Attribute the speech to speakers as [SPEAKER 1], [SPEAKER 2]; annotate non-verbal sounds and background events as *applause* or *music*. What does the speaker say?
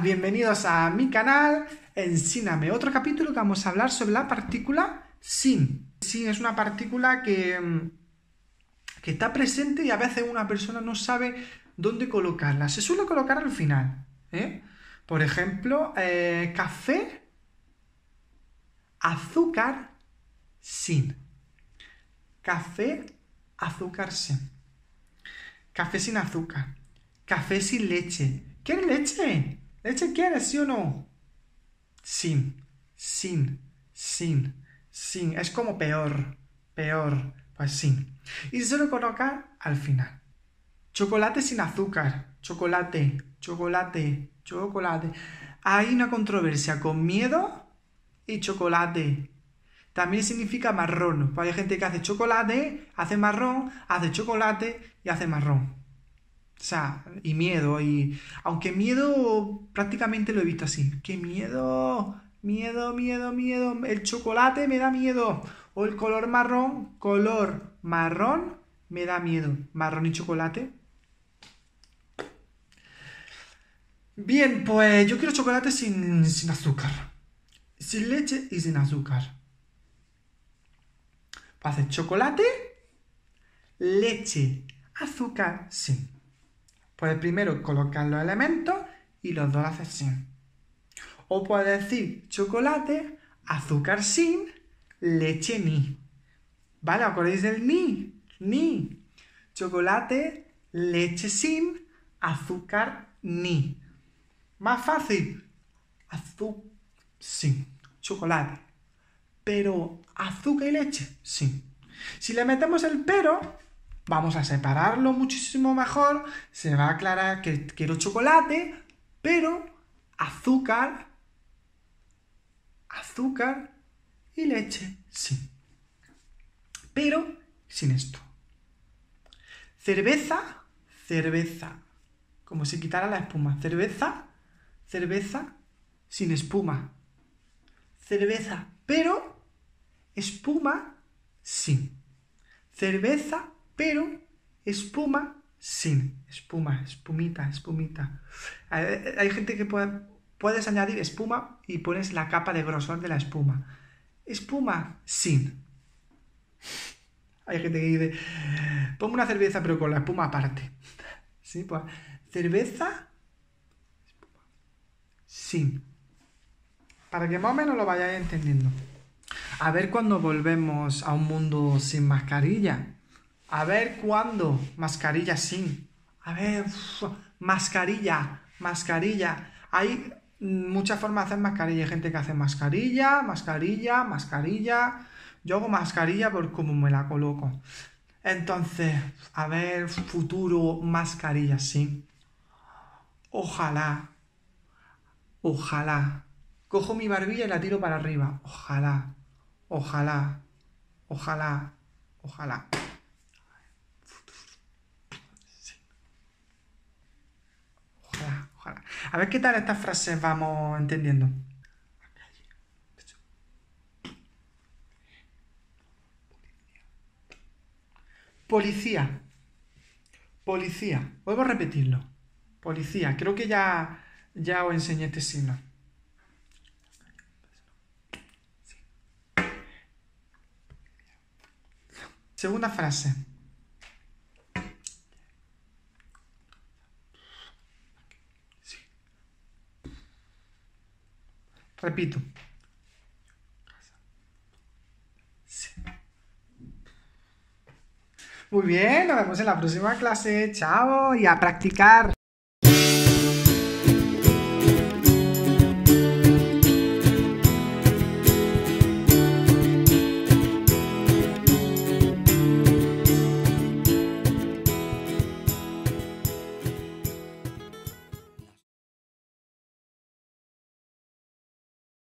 [SPEAKER 1] Bienvenidos a mi canal Ensíname, otro capítulo que vamos a hablar sobre la partícula sin. Sin es una partícula que, mm, que está presente y a veces una persona no sabe dónde colocarla. Se suele colocar al final. ¿eh? Por ejemplo, eh, café, azúcar, sin. Café, azúcar sin. Café sin azúcar. Café sin leche ¿Quieres leche? ¿Leche quieres, sí o no? Sin, sin, sin, sin. Es como peor, peor, pues sin. Y se lo coloca al final. Chocolate sin azúcar, chocolate, chocolate, chocolate. Hay una controversia con miedo y chocolate. También significa marrón. Pues hay gente que hace chocolate, hace marrón, hace chocolate y hace marrón. O sea, y miedo, y aunque miedo prácticamente lo he visto así. ¡Qué miedo! Miedo, miedo, miedo. El chocolate me da miedo. O el color marrón, color marrón me da miedo. Marrón y chocolate. Bien, pues yo quiero chocolate sin, azúcar. Sin leche y sin azúcar. Pues hacer chocolate, leche, azúcar, sin Puedes primero colocar los elementos y los dos haces sin. O puede decir chocolate, azúcar sin, leche ni. ¿Vale? ¿Acordáis del ni? Ni. Chocolate, leche sin, azúcar ni. Más fácil. Azúcar sin. Chocolate. Pero azúcar y leche sí Si le metemos el pero, Vamos a separarlo muchísimo mejor, se va a aclarar que quiero chocolate, pero azúcar, azúcar y leche, sí. Pero sin esto. Cerveza, cerveza. Como si quitara la espuma. Cerveza, cerveza sin espuma. Cerveza, pero espuma sí. Cerveza, pero espuma sin espuma, espumita, espumita. Hay gente que puede, puedes añadir espuma y pones la capa de grosor de la espuma. Espuma sin. Hay gente que dice, pongo una cerveza pero con la espuma aparte. *laughs* Sí, pues, cerveza sin. Para que más o menos lo vayáis entendiendo. A ver cuando volvemos a un mundo sin mascarilla a ver cuándo. Mascarilla sin. A ver, mascarilla, mascarilla. Hay muchas formas de hacer mascarilla. Hay gente que hace mascarilla, mascarilla, mascarilla. Yo hago mascarilla por cómo me la coloco. Entonces, a ver, futuro, mascarilla sin. Ojalá. Ojalá. Cojo mi barbilla y la tiro para arriba. Ojalá. Ojalá. Ojalá. Ojalá. A ver qué tal estas frases vamos entendiendo. Policía. Policía. Vuelvo a repetirlo. Policía. Creo que ya, ya os enseñé este signo. Segunda frase. repito. Muy bien, nos vemos en la próxima clase. Chao y a practicar.